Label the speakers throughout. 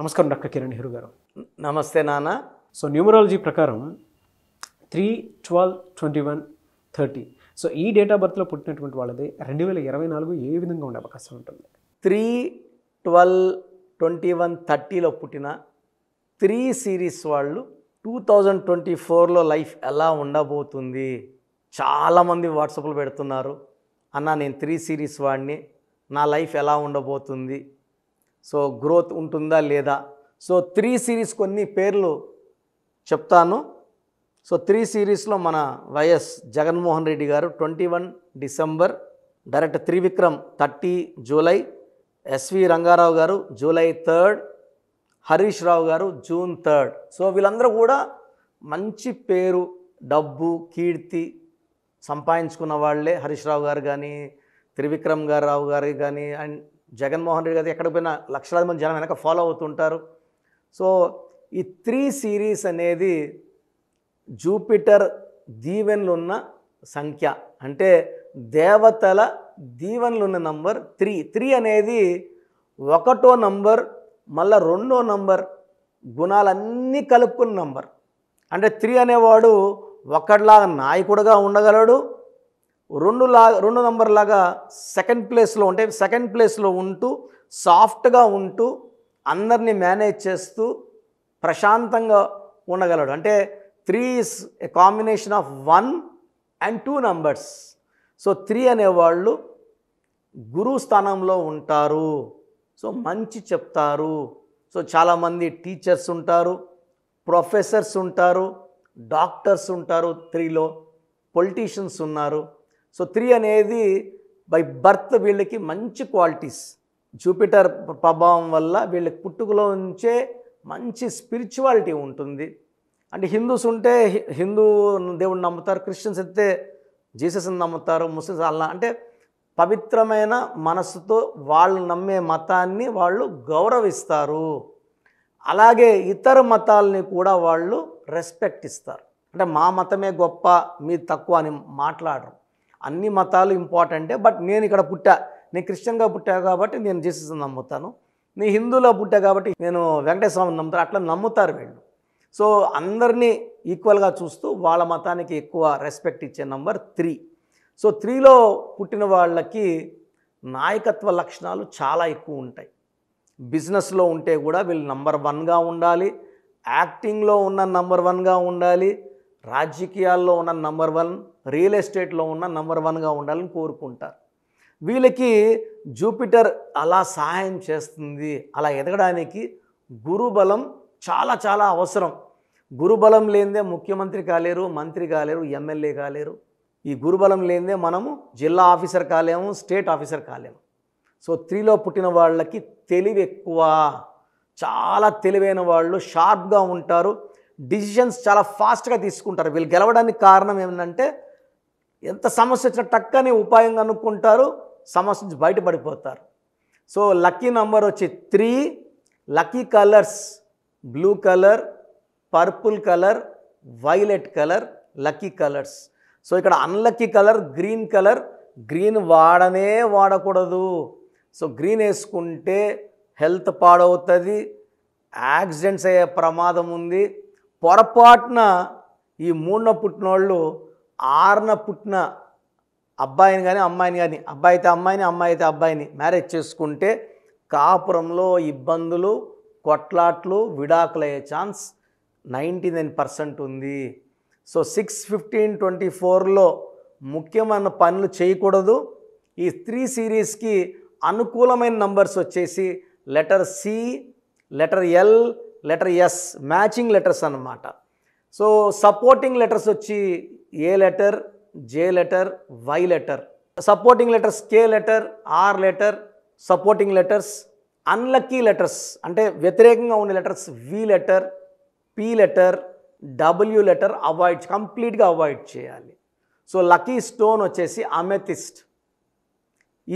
Speaker 1: నమస్కారం doctor Kiran here గారు నమస్తే నాన్న సో న్యూమరాలజీ ప్రకారం three twelve twenty one thirty so ఈ డేట్ ఆఫ్ బర్త్లో పుట్టినటువంటి వాళ్ళది రెండు వేల ఇరవై నాలుగు ఏ విధంగా ఉండే అవకాశం ఉంటుంది త్రీ ట్వెల్వ్ ట్వంటీ వన్ థర్టీలో పుట్టిన త్రీ సిరీస్ వాళ్ళు టూ థౌజండ్ ట్వంటీ ఫోర్లో లైఫ్ ఎలా ఉండబోతుంది చాలామంది వాట్సాప్లు పెడుతున్నారు అన్న నేను త్రీ సిరీస్ వాడిని నా లైఫ్ ఎలా ఉండబోతుంది సో గ్రోత్ ఉంటుందా లేదా సో త్రీ సిరీస్ కొన్ని పేర్లు చెప్తాను సో త్రీ సిరీస్లో మన వైఎస్ జగన్మోహన్ రెడ్డి గారు twenty one December direct Trivikram thirty July S V Rangarao గారు జూలై థర్డ్ హరీష్ రావు గారు జూన్ థర్డ్ సో వీళ్ళందరూ కూడా మంచి పేరు డబ్బు కీర్తి సంపాదించుకున్న వాళ్ళే హరీష్ రావు గారు కానీ త్రివిక్రమ్ గారు రావు గారు కానీ అండ్ జగన్మోహన్ రెడ్డి గారు ఎక్కడికి పోయినా లక్షలాది మంది జనం వెనక ఫాలో అవుతుంటారు సో ఈ త్రీ సిరీస్ అనేది జూపిటర్ దీవెన్లున్న సంఖ్య అంటే దేవతల దీవెన్లున్న నంబర్ త్రీ త్రీ అనేది ఒకటో నంబర్ మళ్ళీ రెండో నంబర్ గుణాలన్నీ కలుపుకున్న నంబర్ అంటే త్రీ అనేవాడు ఒకటిలాగా నాయకుడుగా ఉండగలడు రెండు లా రెండు నంబర్ లాగా సెకండ్ ప్లేస్లో ఉంటే సెకండ్ ప్లేస్లో ఉంటూ సాఫ్ట్గా ఉంటూ అందరినీ మేనేజ్ చేస్తూ ప్రశాంతంగా ఉండగలడు అంటే three is a combination of one and two numbers so three అనేవాళ్ళు గురు స్థానంలో ఉంటారు సో మంచి చెప్తారు సో చాలామంది టీచర్స్ ఉంటారు ప్రొఫెసర్స్ ఉంటారు డాక్టర్స్ ఉంటారు త్రీలో పొలిటీషియన్స్ ఉన్నారు సో త్రీ అనేది బై బర్త్ వీళ్ళకి మంచి క్వాలిటీస్ జూపిటర్ ప్రభావం వల్ల వీళ్ళకి పుట్టుకలో ఉంచే మంచి స్పిరిచువాలిటీ ఉంటుంది అంటే హిందూస్ ఉంటే హిందూ దేవుడిని నమ్ముతారు క్రిస్టియన్స్ అయితే జీసస్ని నమ్ముతారు ముస్లిమ్స్ అలా అంటే పవిత్రమైన మనసుతో వాళ్ళు నమ్మే మతాన్ని వాళ్ళు గౌరవిస్తారు అలాగే ఇతర మతాలని కూడా వాళ్ళు రెస్పెక్ట్ ఇస్తారు అంటే మా మతమే గొప్ప మీ తక్కువ అని మాట్లాడరు అన్ని మతాలు ఇంపార్టెంటే బట్ నేను ఇక్కడ పుట్టా నేను క్రిస్టియన్గా పుట్టా కాబట్టి నేను జీసస్ నమ్ముతాను నేను హిందువులో పుట్టా కాబట్టి నేను వెంకటేశ్వరని నమ్ముతాను అట్లా నమ్ముతారు వీళ్ళు సో అందరినీ ఈక్వల్గా చూస్తూ వాళ్ళ మతానికి ఎక్కువ రెస్పెక్ట్ ఇచ్చే నంబర్ త్రీ సో త్రీలో పుట్టిన వాళ్ళకి నాయకత్వ లక్షణాలు చాలా ఎక్కువ ఉంటాయి బిజినెస్లో ఉంటే కూడా వీళ్ళు నంబర్ వన్గా ఉండాలి యాక్టింగ్లో ఉన్న నంబర్ వన్గా ఉండాలి రాజకీయాల్లో ఉన్న నంబర్ వన్ రియల్ ఎస్టేట్లో ఉన్న నంబర్ వన్గా ఉండాలని కోరుకుంటారు వీళ్ళకి జూపిటర్ అలా సహాయం చేస్తుంది అలా ఎదగడానికి గురుబలం చాలా చాలా అవసరం గురుబలం లేనిదే ముఖ్యమంత్రి కాలేరు మంత్రి కాలేరు ఎమ్మెల్యే కాలేరు ఈ గురుబలం లేనిదే మనము జిల్లా ఆఫీసర్ కాలేము స్టేట్ ఆఫీసర్ కాలేము సో త్రీలో పుట్టిన వాళ్ళకి తెలివి ఎక్కువ చాలా తెలివైన వాళ్ళు షార్ప్గా ఉంటారు డిసిషన్స్ చాలా ఫాస్ట్గా తీసుకుంటారు వీళ్ళు గెలవడానికి కారణం ఏంటంటే ఎంత సమస్య వచ్చినా టక్కని ఉపాయంగా కనుక్కుంటారు సమస్య నుంచి బయటపడిపోతారు సో లక్కీ నంబర్ వచ్చి three lucky colours blue colour purple colour violet colour lucky colours so ఇక్కడ unlucky colour green colour green వాడనే వాడకూడదు సో గ్రీన్ వేసుకుంటే హెల్త్ పాడవుతుంది యాక్సిడెంట్స్ అయ్యే ప్రమాదం ఉంది పొరపాటున ఈ మూడున పుట్టినోళ్ళు ఆరున పుట్టిన అబ్బాయిని కానీ అమ్మాయిని కానీ అబ్బాయి అయితే అమ్మాయిని అమ్మాయి అయితే అబ్బాయిని మ్యారేజ్ చేసుకుంటే కాపురంలో ఇబ్బందులు కొట్లాట్లు విడాకులయ్యే ఛాన్స్ నైంటీ నైన్ పర్సెంట్ ఉంది సో సిక్స్ ఫిఫ్టీన్ ట్వంటీ ఫోర్లో ముఖ్యమైన పనులు చేయకూడదు ఈ త్రీ సిరీస్కి అనుకూలమైన నంబర్స్ వచ్చేసి letter C letter L letter S matching letters అనమాట సో సపోర్టింగ్ లెటర్స్ వచ్చి A letter J letter Y letter supporting letters K letter R letter supporting letters unlucky letters అంటే వ్యతిరేకంగా ఉండే letters V letter P letter W letter avoid కంప్లీట్గా avoid చేయాలి so lucky stone వచ్చేసి amethyst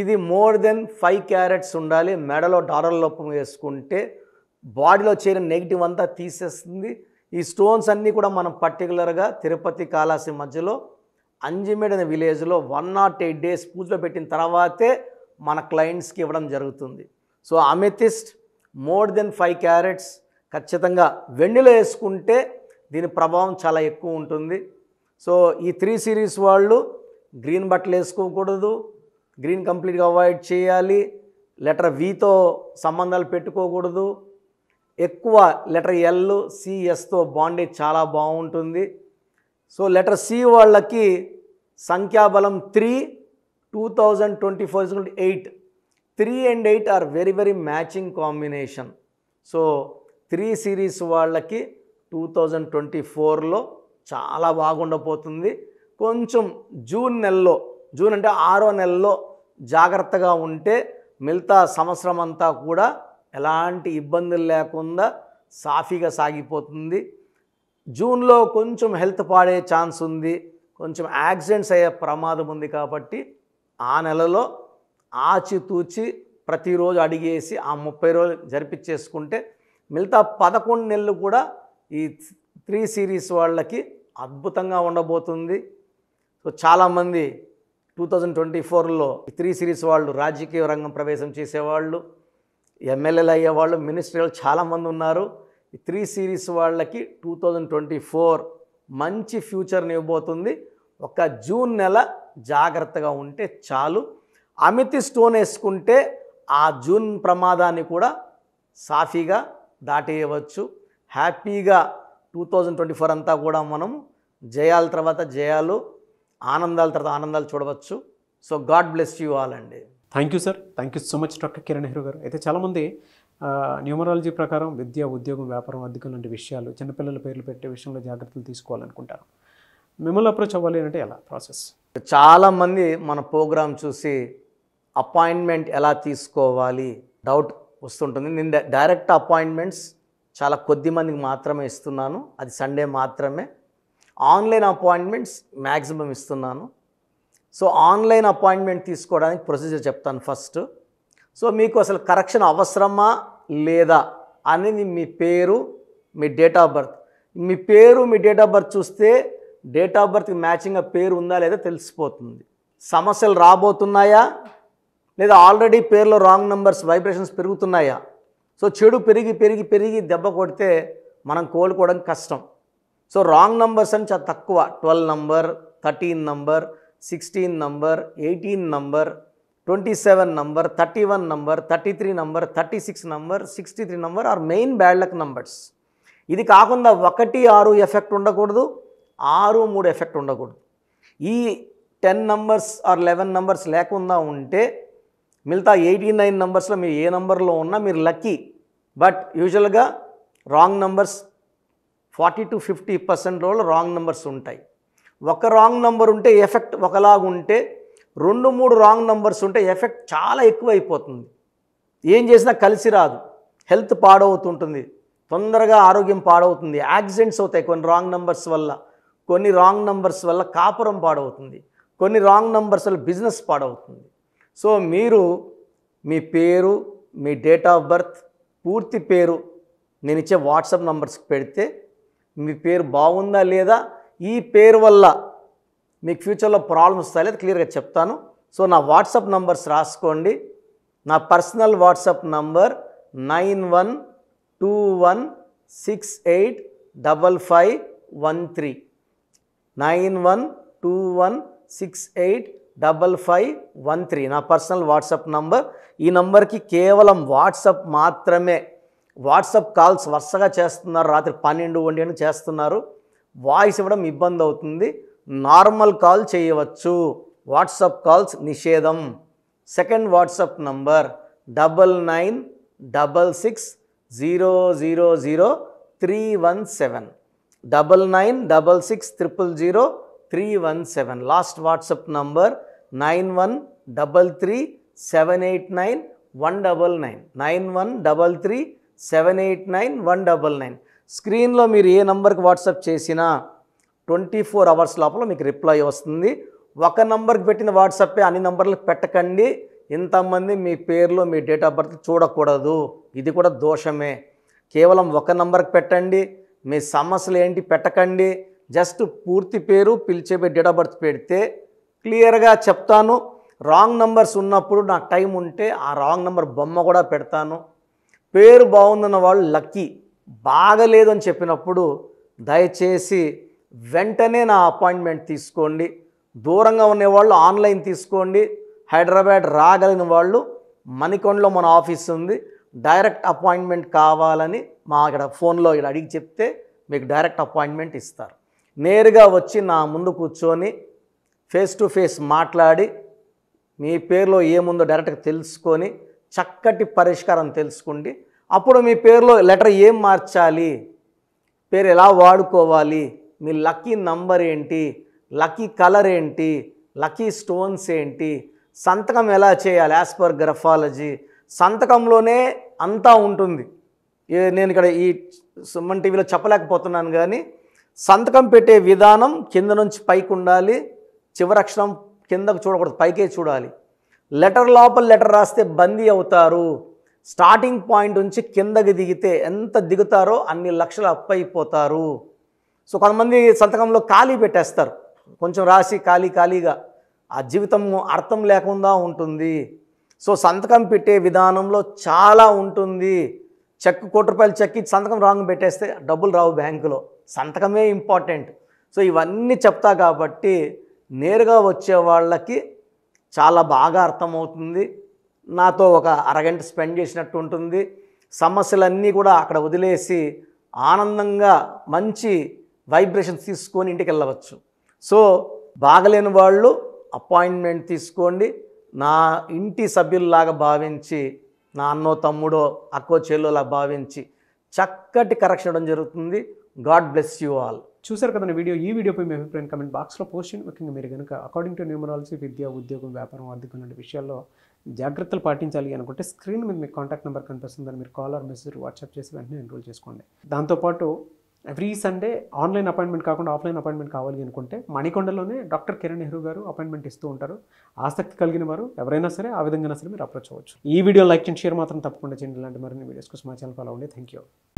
Speaker 1: ఇది more than five carats ఉండాలి మెడలో dollar లోపం వేసుకుంటే బాడీలో చేరిన నెగిటివ్ అంతా తీసేస్తుంది ఈ స్టోన్స్ అన్నీ కూడా మనం పర్టికులర్గా తిరుపతి కాళాసి మధ్యలో అంజిమేడ్ అనే విలేజ్లో వన్ నాట్ ఎయిట్ డేస్ పూజలో పెట్టిన తర్వాతే మన క్లయింట్స్కి ఇవ్వడం జరుగుతుంది so amethyst more than five carats ఖచ్చితంగా వెన్నెలో వేసుకుంటే దీని ప్రభావం చాలా ఎక్కువ ఉంటుంది సో ఈ త్రీ సిరీస్ వాళ్ళు గ్రీన్ బట్టలు వేసుకోకూడదు గ్రీన్ కంప్లీట్గా అవాయిడ్ చేయాలి లెటర్ వితో సంబంధాలు పెట్టుకోకూడదు ఎక్కువ లెటర్ ఎల్ సిఎస్తో బాండేజ్ చాలా బాగుంటుంది సో లెటర్ సి వాళ్ళకి సంఖ్యాబలం three two thousand twenty four eight three and eight are very very matching combination so three series వాళ్ళకి టూ థౌజండ్ ట్వంటీ ఫోర్లో చాలా బాగుండబోతుంది కొంచెం జూన్ నెలలో జూన్ అంటే ఆరో నెలలో జాగ్రత్తగా ఉంటే మిగతా సంవత్సరం అంతా కూడా ఎలాంటి ఇబ్బందులు లేకుండా సాఫీగా సాగిపోతుంది జూన్లో కొంచెం హెల్త్ పాడే ఛాన్స్ ఉంది కొంచెం యాక్సిడెంట్స్ అయ్యే ప్రమాదం ఉంది కాబట్టి ఆ నెలలో ఆచితూచి ప్రతిరోజు అడిగేసి ఆ ముప్పై రోజులు జరిపించేసుకుంటే మిగతా పదకొండు నెలలు కూడా ఈ త్రీ సిరీస్ వాళ్ళకి అద్భుతంగా ఉండబోతుంది సో చాలామంది టూ థౌజండ్ ట్వంటీ ఫోర్లో త్రీ సిరీస్ వాళ్ళు రాజకీయ రంగం ప్రవేశం చేసేవాళ్ళు ఎమ్మెల్యేలు అయ్యేవాళ్ళు మినిస్టర్లు చాలామంది ఉన్నారు ఈ త్రీ సిరీస్ వాళ్ళకి టూ థౌజండ్ ట్వంటీ ఫోర్ మంచి ఫ్యూచర్ని ఇవ్వబోతుంది ఒక జూన్ నెల జాగ్రత్తగా ఉంటే చాలు అమితి స్టోన్ వేసుకుంటే ఆ జూన్ ప్రమాదాన్ని కూడా సాఫీగా దాటేయవచ్చు హ్యాపీగా టూ థౌజండ్ ట్వంటీ ఫోర్ అంతా కూడా మనం జయాల తర్వాత జయాలు ఆనందాల తర్వాత ఆనందాలు చూడవచ్చు so god bless you all అండి thank you sir thank you so much doctor Kiran Nehru గారు అయితే చాలామంది న్యూమరాలజీ ప్రకారం విద్య ఉద్యోగం వ్యాపారం అధికం లాంటి విషయాలు చిన్నపిల్లల పేర్లు పెట్టే విషయంలో జాగ్రత్తలు తీసుకోవాలనుకుంటారు మిమ్మల్ని అప్రోచ్ అవ్వాలి అంటే ఎలా ప్రాసెస్ చాలామంది మన ప్రోగ్రామ్ చూసి అపాయింట్మెంట్ ఎలా తీసుకోవాలి డౌట్ వస్తుంటుంది నేను డైరెక్ట్ అపాయింట్మెంట్స్ చాలా కొద్ది మందికి మాత్రమే ఇస్తున్నాను అది సండే మాత్రమే ఆన్లైన్ అపాయింట్మెంట్స్ మ్యాక్సిమం ఇస్తున్నాను సో ఆన్లైన్ అపాయింట్మెంట్ తీసుకోవడానికి ప్రొసీజర్ చెప్తాను ఫస్ట్ సో మీకు అసలు కరెక్షన్ అవసరమా లేదా అనేది మీ పేరు మీ డేట్ ఆఫ్ బర్త్ మీ పేరు మీ డేట్ ఆఫ్ బర్త్ చూస్తే డేట్ ఆఫ్ బర్త్కి మ్యాచింగ్గా పేరు ఉందా లేదా తెలిసిపోతుంది సమస్యలు రాబోతున్నాయా లేదా ఆల్రెడీ పేర్లో రాంగ్ నెంబర్స్ వైబ్రేషన్స్ పెరుగుతున్నాయా సో చెడు పెరిగి పెరిగి పెరిగి దెబ్బ కొడితే మనం కోలుకోవడం కష్టం సో రాంగ్ నెంబర్స్ అని చాలా తక్కువ twelve number thirteen number sixteen number eighteen number twenty seven number thirty one number thirty three number thirty six number sixty three number or main bad luck numbers ఇది కాకుండా ఒకటి ఆరు effect ఉండకూడదు ఆరు మూడు ఎఫెక్ట్ ఉండకూడదు ఈ ten numbers or eleven numbers లేకుండా ఉంటే మిగతా ఎయిటీ నైన్ నంబర్స్లో మీరు ఏ నంబర్లో ఉన్నా మీరు లక్కీ బట్ యూజువల్గా wrong numbers forty to fifty percent రోజులు రాంగ్ నెంబర్స్ ఉంటాయి ఒక రాంగ్ నంబర్ ఉంటే ఎఫెక్ట్ ఒకలాగుంటే రెండు మూడు రాంగ్ నంబర్స్ ఉంటే ఎఫెక్ట్ చాలా ఎక్కువ అయిపోతుంది ఏం చేసినా కలిసి రాదు హెల్త్ పాడవుతుంటుంది తొందరగా ఆరోగ్యం పాడవుతుంది యాక్సిడెంట్స్ అవుతాయి కొన్ని రాంగ్ నంబర్స్ వల్ల కొన్ని రాంగ్ నంబర్స్ వల్ల కాపురం పాడవుతుంది కొన్ని రాంగ్ నంబర్స్ వల్ల బిజినెస్ పాడవుతుంది సో మీరు మీ పేరు మీ డేట్ ఆఫ్ బర్త్ పూర్తి పేరు నేను ఇచ్చే వాట్సాప్ నంబర్స్కి పెడితే మీ పేరు బాగుందా లేదా ఈ పేరు వల్ల మీకు ఫ్యూచర్లో ప్రాబ్లమ్స్ వస్తాయి లేదు క్లియర్గా చెప్తాను సో నా వాట్సాప్ నంబర్స్ రాసుకోండి నా personal WhatsApp number nine one two one six eight double five one three nine one two one six eight double five one three నా పర్సనల్ వాట్సాప్ నంబర్ ఈ నంబర్కి కేవలం వాట్సాప్ మాత్రమే వాట్సాప్ కాల్స్ వరుసగా చేస్తున్నారు రాత్రి పన్నెండు ఒంటి చేస్తున్నారు వాయిస్ ఇవ్వడం ఇబ్బంది అవుతుంది నార్మల్ కాల్ చేయవచ్చు వాట్సాప్ కాల్స్ నిషేధం second WhatsApp number double nine double six zero zero zero three one seven double nine double six triple zero three one seven last WhatsApp number nine one double three seven eight nine one double nine nine one double three seven eight nine one double nine స్క్రీన్లో మీరు ఏ నంబర్కి WhatsApp చేసినా twenty four hours లోపల మీకు reply వస్తుంది ఒక నంబర్కి పెట్టిన వాట్సాపే అన్ని నంబర్లకు పెట్టకండి ఇంతమంది మీ పేర్లో మీ డేట్ ఆఫ్ బర్త్ చూడకూడదు ఇది కూడా దోషమే కేవలం ఒక నంబర్కి పెట్టండి మీ సమస్యలు ఏంటి పెట్టకండి జస్ట్ పూర్తి పేరు పిలిచే డేట్ ఆఫ్ బర్త్ పెడితే క్లియర్గా చెప్తాను రాంగ్ నంబర్స్ ఉన్నప్పుడు నాకు టైం ఉంటే ఆ రాంగ్ నంబర్ బొమ్మ కూడా పెడతాను పేరు బాగుందన్న వాళ్ళు లక్కీ బాగలేదు అని చెప్పినప్పుడు దయచేసి వెంటనే నా అపాయింట్మెంట్ తీసుకోండి దూరంగా ఉండేవాళ్ళు ఆన్లైన్ తీసుకోండి హైదరాబాద్ రాగలిగిన వాళ్ళు మణికొండలో మన ఆఫీస్ ఉంది డైరెక్ట్ అపాయింట్మెంట్ కావాలని మా ఇక్కడ ఫోన్లో ఇక్కడ అడిగి చెప్తే మీకు డైరెక్ట్ అపాయింట్మెంట్ ఇస్తారు నేరుగా వచ్చి నా ముందు కూర్చొని ఫేస్ టు ఫేస్ మాట్లాడి మీ పేరులో ఏముందో డైరెక్ట్గా తెలుసుకొని చక్కటి పరిష్కారం తెలుసుకుంటే అప్పుడు మీ పేరులో లెటర్ ఏం మార్చాలి పేరు ఎలా వాడుకోవాలి మీ లక్కీ నంబర్ ఏంటి లక్కీ కలర్ ఏంటి లక్కీ స్టోన్స్ ఏంటి సంతకం ఎలా చేయాలి యాజ్ పర్ గ్రఫాలజీ సంతకంలోనే అంతా ఉంటుంది నేను ఇక్కడ ఈ సుమన్ టీవీలో చెప్పలేకపోతున్నాను కానీ సంతకం పెట్టే విధానం కింద నుంచి పైకి ఉండాలి చివరక్షరం కిందకు చూడకూడదు పైకే చూడాలి లెటర్ లోపల లెటర్ రాస్తే బందీ అవుతారు స్టార్టింగ్ పాయింట్ నుంచి కిందకి దిగితే ఎంత దిగుతారో అన్ని లక్షలు అప్పైపోతారు సో కొంతమంది సంతకంలో ఖాళీ పెట్టేస్తారు కొంచెం రాసి ఖాళీ ఖాళీగా ఆ జీవితం అర్థం లేకుండా ఉంటుంది సో సంతకం పెట్టే విధానంలో చాలా ఉంటుంది చెక్ కోటి రూపాయలు చెక్ ఇచ్చి సంతకం రాంగ్ పెట్టేస్తే డబ్బులు రావు బ్యాంకులో సంతకమే ఇంపార్టెంట్ సో ఇవన్నీ చెప్తా కాబట్టి నేరుగా వచ్చే వాళ్ళకి చాలా బాగా అర్థమవుతుంది నాతో ఒక అరగంట స్పెండ్ చేసినట్టు ఉంటుంది సమస్యలన్నీ కూడా అక్కడ వదిలేసి ఆనందంగా మంచి వైబ్రేషన్స్ తీసుకొని ఇంటికి వెళ్ళవచ్చు సో బాగలేని వాళ్ళు అపాయింట్మెంట్ తీసుకోండి నా ఇంటి సభ్యుల్లాగా భావించి నా అన్నో తమ్ముడో అక్కో చెల్లోలా భావించి చక్కటి కరెక్షన్ ఇవ్వడం జరుగుతుంది గాడ్ బ్లెస్ యూ ఆల్ చూశారు కదా వీడియో ఈ వీడియోపై మీ అభిప్రాయం కమెంట్ బాక్స్లో పోస్ట్ ముఖ్యంగా మీరు కనుక అకార్డింగ్ టు న్యూమరాలజీ విద్య ఉద్యోగం వ్యాపారం ఆర్థికం లాంటి విషయాల్లో జాగ్రత్తలు పాటించాలి అనుకుంటే స్క్రీన్ మీద మీకు కాంటాక్ట్ నెంబర్ కనిపిస్తుందని మీరు కాల్ ఆర్ మెసేజ్ వాట్సాప్ చేసి వెంటనే ఎన్రోల్ చేసుకోండి దాంతోపాటు ఎవ్రీ సండే ఆన్లైన్ అపాయింట్మెంట్ కాకుండా ఆఫ్లైన్ అపాయింట్మెంట్ కావాలి అనుకుంటే మణికొండలోనే డాక్టర్ కిరణ్ నెహ్రూ గారు అపాయింట్మెంట్ ఇస్తూ ఉంటారు ఆసక్తి కలిగిన వారు ఎవరైనా సరే ఆ విధంగా సరే మీరు అప్రోచ్ అవ్వచ్చు ఈ వీడియో లైక్ చేయండి షేర్ మాత్రం తప్పకుండా చేయండి ఇలాంటి మరిన్ని వీడియోస్ కోసం మా ఛానల్ ఫాలో అవ్వండి థ్యాంక్ యూ